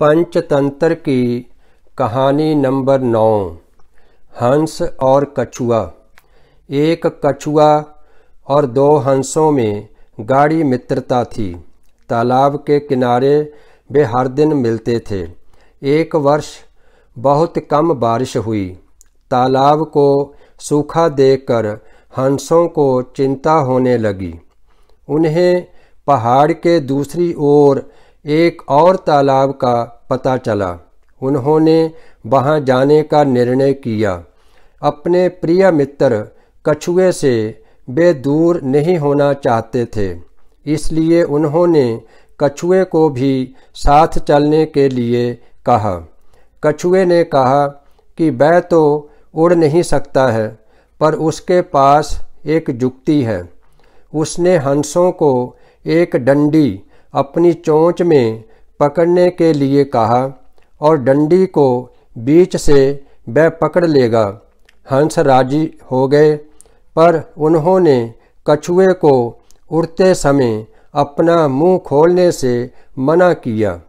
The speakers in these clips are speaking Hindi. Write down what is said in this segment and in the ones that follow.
पंचतंत्र की कहानी नंबर नौ हंस और कछुआ एक कछुआ और दो हंसों में गाढ़ी मित्रता थी तालाब के किनारे वे हर दिन मिलते थे एक वर्ष बहुत कम बारिश हुई तालाब को सूखा देखकर हंसों को चिंता होने लगी उन्हें पहाड़ के दूसरी ओर एक और तालाब का पता चला उन्होंने वहाँ जाने का निर्णय किया अपने प्रिय मित्र कछुए से वे दूर नहीं होना चाहते थे इसलिए उन्होंने कछुए को भी साथ चलने के लिए कहा कछुए ने कहा कि वह तो उड़ नहीं सकता है पर उसके पास एक जुक्ति है उसने हंसों को एक डंडी अपनी चोंच में पकड़ने के लिए कहा और डंडी को बीच से वह पकड़ लेगा हंस राजी हो गए पर उन्होंने कछुए को उड़ते समय अपना मुंह खोलने से मना किया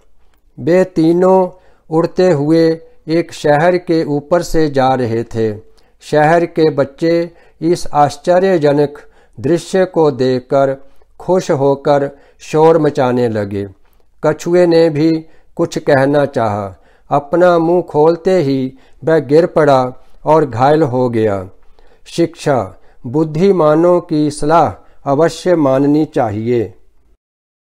वे तीनों उड़ते हुए एक शहर के ऊपर से जा रहे थे शहर के बच्चे इस आश्चर्यजनक दृश्य को देखकर खुश होकर शोर मचाने लगे कछुए ने भी कुछ कहना चाहा अपना मुंह खोलते ही वह गिर पड़ा और घायल हो गया शिक्षा बुद्धिमानों की सलाह अवश्य माननी चाहिए